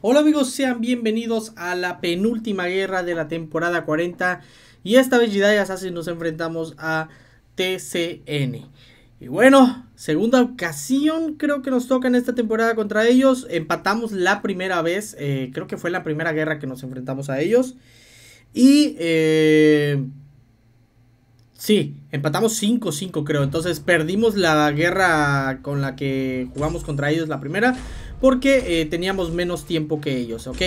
Hola amigos, sean bienvenidos a la penúltima guerra de la temporada 40 y esta vez Jedi así nos enfrentamos a TCN. Y bueno, segunda ocasión creo que nos toca en esta temporada contra ellos. Empatamos la primera vez, eh, creo que fue la primera guerra que nos enfrentamos a ellos. Y eh, sí, empatamos 5-5 creo. Entonces perdimos la guerra con la que jugamos contra ellos la primera porque eh, teníamos menos tiempo que ellos, ¿ok?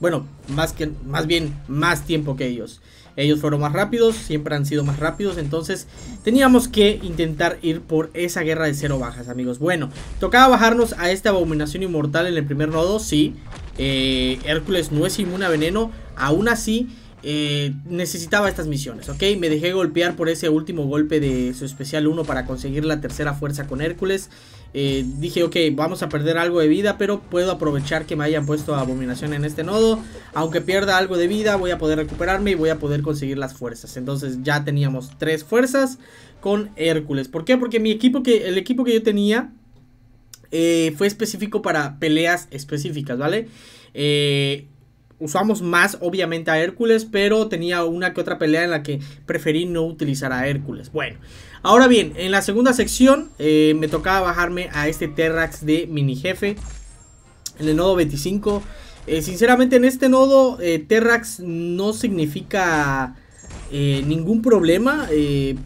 Bueno, más, que, más bien más tiempo que ellos. Ellos fueron más rápidos, siempre han sido más rápidos, entonces teníamos que intentar ir por esa guerra de cero bajas, amigos. Bueno, tocaba bajarnos a esta abominación inmortal en el primer nodo, sí. Eh, Hércules no es inmune a veneno, aún así eh, necesitaba estas misiones, ¿ok? Me dejé golpear por ese último golpe de su especial 1 para conseguir la tercera fuerza con Hércules. Eh, dije, ok, vamos a perder algo de vida, pero puedo aprovechar que me hayan puesto abominación en este nodo. Aunque pierda algo de vida, voy a poder recuperarme y voy a poder conseguir las fuerzas. Entonces ya teníamos tres fuerzas con Hércules. ¿Por qué? Porque mi equipo que, el equipo que yo tenía eh, fue específico para peleas específicas, ¿vale? Eh, Usamos más, obviamente, a Hércules, pero tenía una que otra pelea en la que preferí no utilizar a Hércules. Bueno, ahora bien, en la segunda sección eh, me tocaba bajarme a este Terrax de mini jefe, en el nodo 25. Eh, sinceramente, en este nodo, eh, Terrax no significa ningún problema,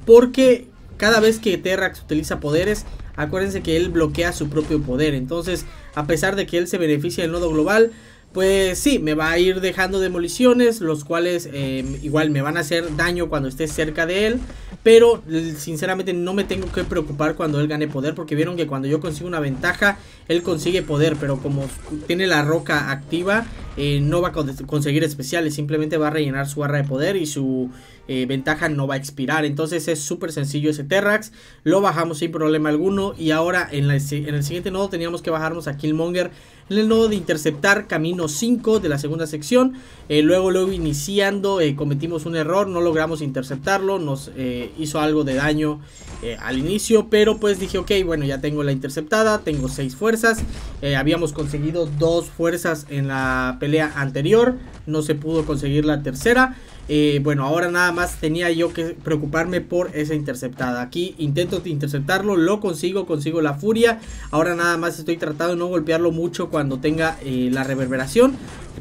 porque cada vez que Terrax utiliza poderes, acuérdense que él bloquea su propio poder. Entonces, a pesar de que él se beneficia del nodo global, pues sí, me va a ir dejando demoliciones, los cuales eh, igual me van a hacer daño cuando esté cerca de él. Pero sinceramente no me tengo que preocupar cuando él gane poder, porque vieron que cuando yo consigo una ventaja, él consigue poder. Pero como tiene la roca activa, eh, no va a conseguir especiales, simplemente va a rellenar su barra de poder y su eh, ventaja no va a expirar. Entonces es súper sencillo ese Terrax, lo bajamos sin problema alguno. Y ahora en, en el siguiente nodo teníamos que bajarnos a Killmonger en el nodo de interceptar camino 5 de la segunda sección. Eh, luego, luego iniciando, eh, cometimos un error, no logramos interceptarlo, nos eh, hizo algo de daño al inicio, pero pues dije, ok, bueno, ya tengo la interceptada, tengo 6 fuerzas, habíamos conseguido 2 fuerzas en la pelea anterior, no se pudo conseguir la tercera. Eh, bueno, ahora nada más tenía yo que preocuparme por esa interceptada. Aquí intento interceptarlo, lo consigo, consigo la furia. Ahora nada más estoy tratando de no golpearlo mucho cuando tenga eh, la reverberación.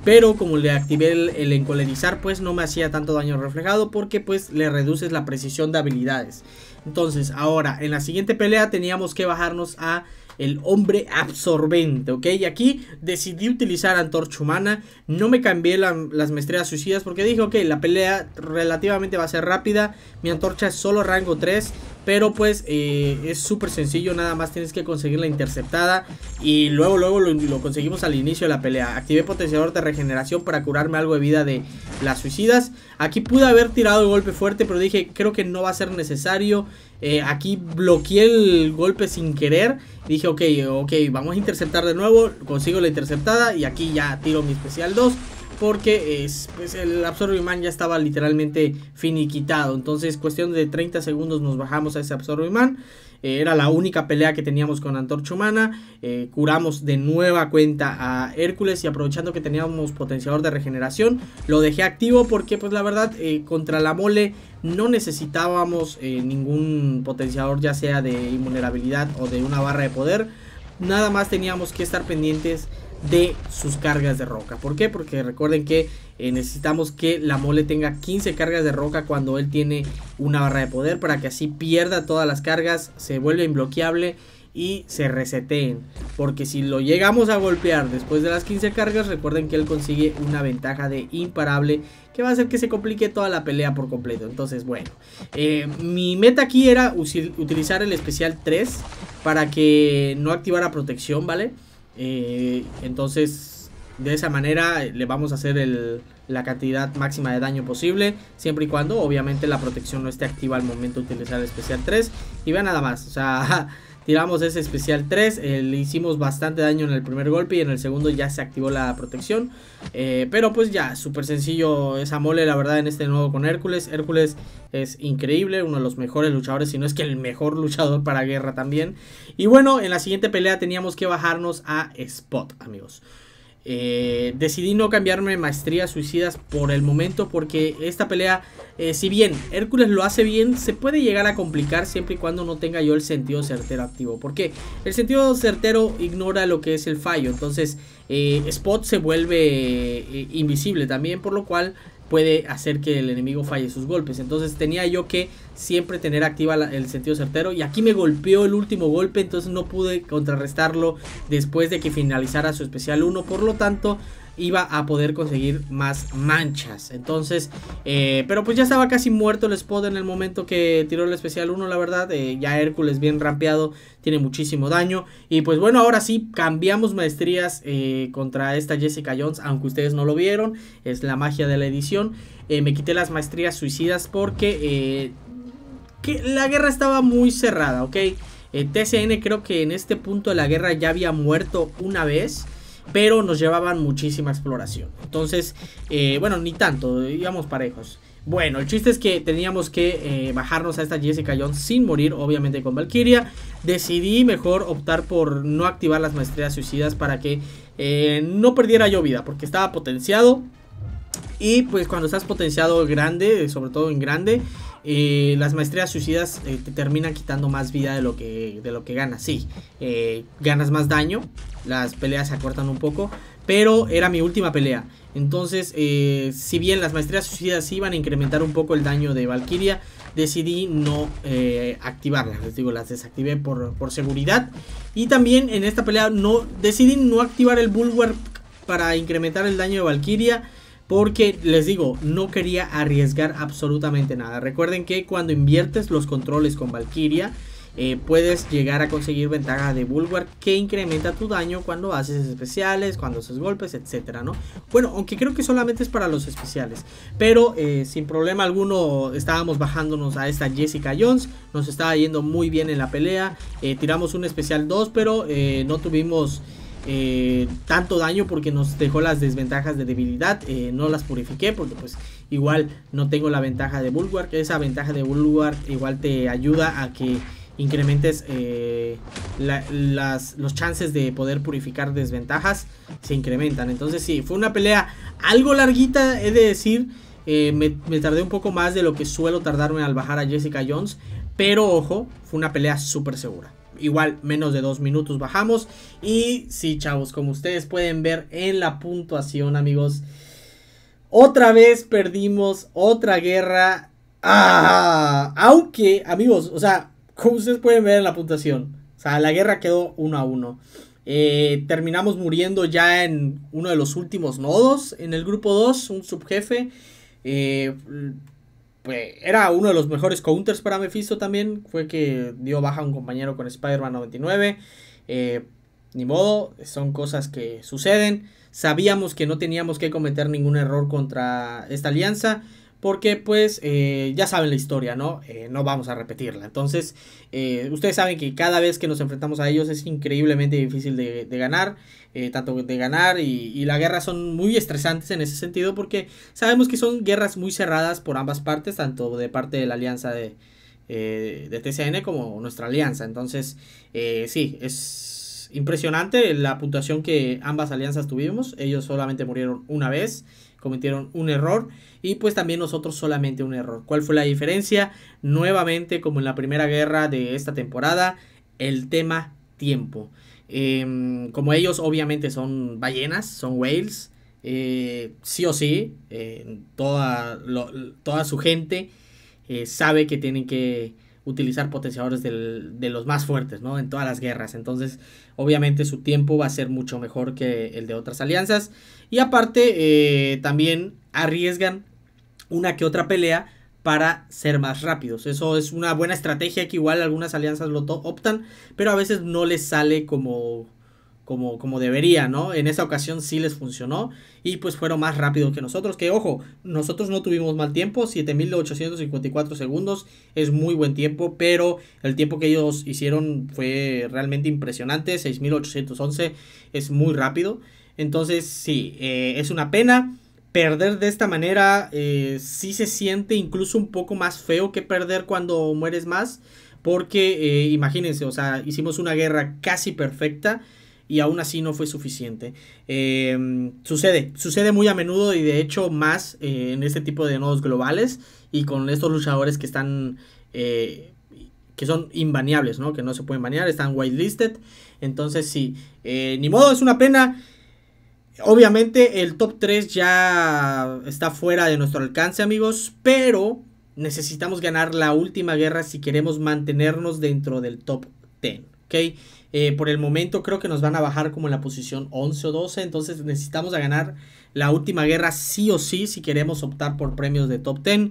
Pero como le activé el, el, encolerizar, pues no me hacía tanto daño reflejado porque pues le reduces la precisión de habilidades. Entonces, ahora, en la siguiente pelea teníamos que bajarnos a el hombre absorbente, ¿ok? Y aquí decidí utilizar antorcha humana, no me cambié las maestrías suicidas porque dije, ok, la pelea relativamente va a ser rápida, mi antorcha es solo rango 3 pero pues eh, es súper sencillo, nada más tienes que conseguir la interceptada y luego luego lo, conseguimos al inicio de la pelea. Activé potenciador de regeneración para curarme algo de vida de las suicidas. Aquí pude haber tirado el golpe fuerte, pero dije creo que no va a ser necesario. Eh, aquí bloqueé el golpe sin querer. Dije ok, ok, vamos a interceptar de nuevo, consigo la interceptada y aquí ya tiro mi especial 2 porque pues el Absorbimán ya estaba literalmente finiquitado. Entonces, cuestión de 30 segundos nos bajamos a ese Absorbimán. Eh, era la única pelea que teníamos con Antorcho Humana. Eh, curamos de nueva cuenta a Hércules y aprovechando que teníamos potenciador de regeneración, lo dejé activo porque pues la verdad eh, contra la mole no necesitábamos ningún potenciador ya sea de invulnerabilidad o de una barra de poder. Nada más teníamos que estar pendientes de sus cargas de roca. ¿Por qué? Porque recuerden que eh, necesitamos que la mole tenga 15 cargas de roca cuando él tiene una barra de poder para que así pierda todas las cargas, se vuelve inbloqueable y se reseteen. Porque si lo llegamos a golpear después de las 15 cargas, recuerden que él consigue una ventaja de imparable que va a hacer que se complique toda la pelea por completo. Entonces, bueno, eh, mi meta aquí era utilizar el especial 3 para que no activara protección, ¿vale? vale eh, entonces, de esa manera eh, le vamos a hacer la cantidad máxima de daño posible, siempre y cuando obviamente la protección no esté activa al momento de utilizar el especial 3. Y vean nada más, o sea, tiramos ese especial 3, eh, le hicimos bastante daño en el primer golpe y en el segundo ya se activó la protección. Eh, pero pues ya, súper sencillo esa mole, la verdad, en este nuevo con Hércules. Hércules es increíble, uno de los mejores luchadores, si no es que el mejor luchador para guerra también. Y bueno, en la siguiente pelea teníamos que bajarnos a Spot, amigos. Eh, decidí no cambiarme maestría suicidas por el momento porque esta pelea, eh, si bien Hércules lo hace bien, se puede llegar a complicar siempre y cuando no tenga yo el sentido certero activo. Porque el sentido certero ignora lo que es el fallo, entonces eh, Spot se vuelve invisible también, por lo cual puede hacer que el enemigo falle sus golpes. Entonces tenía yo que siempre tener activa el sentido certero. Y aquí me golpeó el último golpe, entonces no pude contrarrestarlo después de que finalizara su especial 1. Por lo tanto, iba a poder conseguir más manchas. Entonces, eh, pero pues ya estaba casi muerto el spot en el momento que tiró el especial 1, la verdad. Eh, ya Hércules bien rampeado, tiene muchísimo daño. Y pues bueno, ahora sí cambiamos maestrías eh, contra esta Jessica Jones, aunque ustedes no lo vieron. Es la magia de la edición. me quité las maestrías suicidas porque que la guerra estaba muy cerrada, ¿ok? TCN creo que en este punto de la guerra ya había muerto una vez pero nos llevaban muchísima exploración. Entonces, eh, bueno, ni tanto, íbamos parejos. Bueno, el chiste es que teníamos que eh, bajarnos a esta Jessica Jones sin morir, obviamente con Valkyria. Decidí mejor optar por no activar las maestrías suicidas para que eh, no perdiera yo vida, porque estaba potenciado y pues cuando estás potenciado grande, sobre todo en grande, eh, las maestrías suicidas eh, te terminan quitando más vida de lo que, de lo que ganas. Sí, eh, ganas más daño, las peleas se acortan un poco, pero era mi última pelea. Entonces, si bien las maestrías suicidas iban a incrementar un poco el daño de Valkyria, decidí no activarlas. Les digo, las desactivé por, por seguridad. Y también en esta pelea no decidí no activar el Bulwark para incrementar el daño de Valkyria porque les digo, no quería arriesgar absolutamente nada. Recuerden que cuando inviertes los controles con Valkyria, eh, puedes llegar a conseguir ventaja de Bulwark que incrementa tu daño cuando haces especiales, cuando haces golpes, etcétera, ¿no? Bueno, aunque creo que solamente es para los especiales, pero eh, sin problema alguno estábamos bajándonos a esta Jessica Jones, nos estaba yendo muy bien en la pelea, eh, tiramos un especial 2, pero no tuvimos... Eh, tanto daño porque nos dejó las desventajas de debilidad. Eh, no las purifiqué porque pues igual no tengo la ventaja de Bulwark. Esa ventaja de Bulwark igual te ayuda a que incrementes eh, las, los chances de poder purificar desventajas. Se incrementan. Entonces sí, fue una pelea algo larguita, he de decir. Me, me tardé un poco más de lo que suelo tardarme al bajar a Jessica Jones. Pero ojo, fue una pelea súper segura igual menos de dos minutos bajamos. Y sí, chavos, como ustedes pueden ver en la puntuación, amigos. Otra vez perdimos otra guerra. Ah, aunque, amigos, o sea, como ustedes pueden ver en la puntuación, o sea, la guerra quedó uno a uno. Eh, terminamos muriendo ya en uno de los últimos nodos en el grupo 2, un subjefe. Eh, era uno de los mejores counters para Mephisto también. Fue que dio baja a un compañero con Spider-Man 99. Eh, ni modo, son cosas que suceden. Sabíamos que no teníamos que cometer ningún error contra esta alianza porque pues eh, ya saben la historia, ¿no? Eh, no vamos a repetirla. Entonces, eh, ustedes saben que cada vez que nos enfrentamos a ellos es increíblemente difícil de, ganar, tanto de ganar y, y, la guerra son muy estresantes en ese sentido porque sabemos que son guerras muy cerradas por ambas partes, tanto de parte de la alianza de, de TCN como nuestra alianza. Entonces, sí, es impresionante la puntuación que ambas alianzas tuvimos. Ellos solamente murieron una vez cometieron un error y pues también nosotros solamente un error. ¿Cuál fue la diferencia? Nuevamente, como en la primera guerra de esta temporada, el tema tiempo. Em, como ellos obviamente son ballenas, son whales, eh, sí o sí, eh, toda, toda, su gente eh, sabe que tienen que utilizar potenciadores de los más fuertes, ¿no? En todas las guerras. Entonces, Obviamente su tiempo va a ser mucho mejor que el de otras alianzas. Y aparte eh, también arriesgan una que otra pelea para ser más rápidos. Eso es una buena estrategia que igual algunas alianzas lo optan, pero a veces no les sale como como, debería, ¿no? En esa ocasión sí les funcionó y pues fueron más rápidos que nosotros, que ojo, nosotros no tuvimos mal tiempo, 7854 segundos es muy buen tiempo, pero el tiempo que ellos hicieron fue realmente impresionante, 6811 es muy rápido, entonces sí, eh, es una pena. Perder de esta manera eh, sí se siente incluso un poco más feo que perder cuando mueres más. Porque eh, imagínense, o sea, hicimos una guerra casi perfecta y aún así no fue suficiente. Em, sucede, sucede muy a menudo y de hecho más eh, en este tipo de nodos globales y con estos luchadores que están... Eh, que son invaneables, ¿no? Que no se pueden banear, están whitelisted. Entonces, sí, eh, ni modo, es una pena. Obviamente el top 3 ya está fuera de nuestro alcance, amigos, pero necesitamos ganar la última guerra si queremos mantenernos dentro del top 10. ¿ok? Eh, por el momento creo que nos van a bajar como en la posición 11 o 12, entonces necesitamos a ganar la última guerra sí o sí si queremos optar por premios de top 10.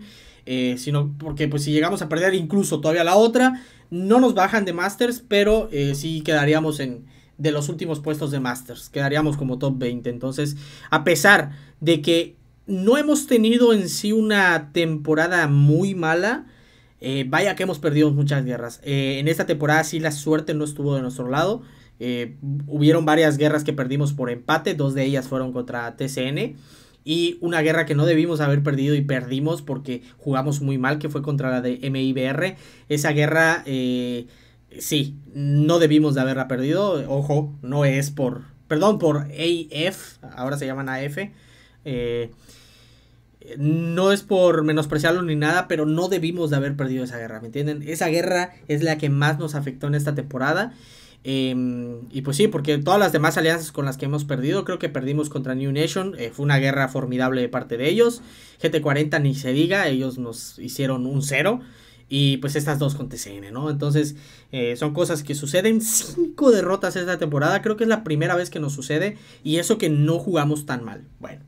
Eh, sino porque pues si llegamos a perder incluso todavía la otra, no nos bajan de Masters, pero eh, sí quedaríamos en de los últimos puestos de Masters, quedaríamos como top 20. Entonces, a pesar de que no hemos tenido en sí una temporada muy mala, eh, vaya que hemos perdido muchas guerras. Eh, en esta temporada sí la suerte no estuvo de nuestro lado. Eh, hubieron varias guerras que perdimos por empate, dos de ellas fueron contra TCN y una guerra que no debimos haber perdido y perdimos porque jugamos muy mal, que fue contra la de MIBR. Esa guerra, sí, no debimos de haberla perdido. Ojo, no es por, perdón, por AF, ahora se llaman AF. Eh, no es por menospreciarlo ni nada, pero no debimos de haber perdido esa guerra, ¿me entienden? Esa guerra es la que más nos afectó en esta temporada. Em, y pues sí, porque todas las demás alianzas con las que hemos perdido, creo que perdimos contra New Nation, eh, fue una guerra formidable de parte de ellos. GT40 ni se diga, ellos nos hicieron un cero. Y pues estas dos con TCN, ¿no? Entonces eh, son cosas que suceden. Cinco derrotas esta temporada, creo que es la primera vez que nos sucede. Y eso que no jugamos tan mal. Bueno.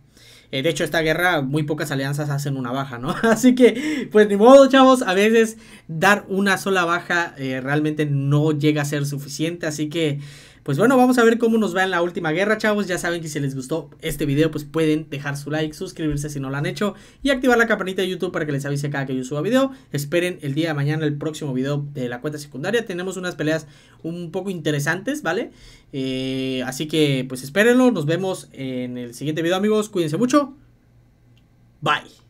Eh, de hecho, esta guerra muy pocas alianzas hacen una baja, ¿no? Así que, pues ni modo, chavos, a veces dar una sola baja eh, realmente no llega a ser suficiente. Así que pues bueno, vamos a ver cómo nos va en la última guerra, chavos. Ya saben que si les gustó este video, pues pueden dejar su like, suscribirse si no lo han hecho y activar la campanita de YouTube para que les avise cada que yo suba video. Esperen el día de mañana el próximo video de la cuenta secundaria. Tenemos unas peleas un poco interesantes, ¿vale? Eh, así que pues espérenlo. Nos vemos en el siguiente video, amigos. Cuídense mucho. Bye.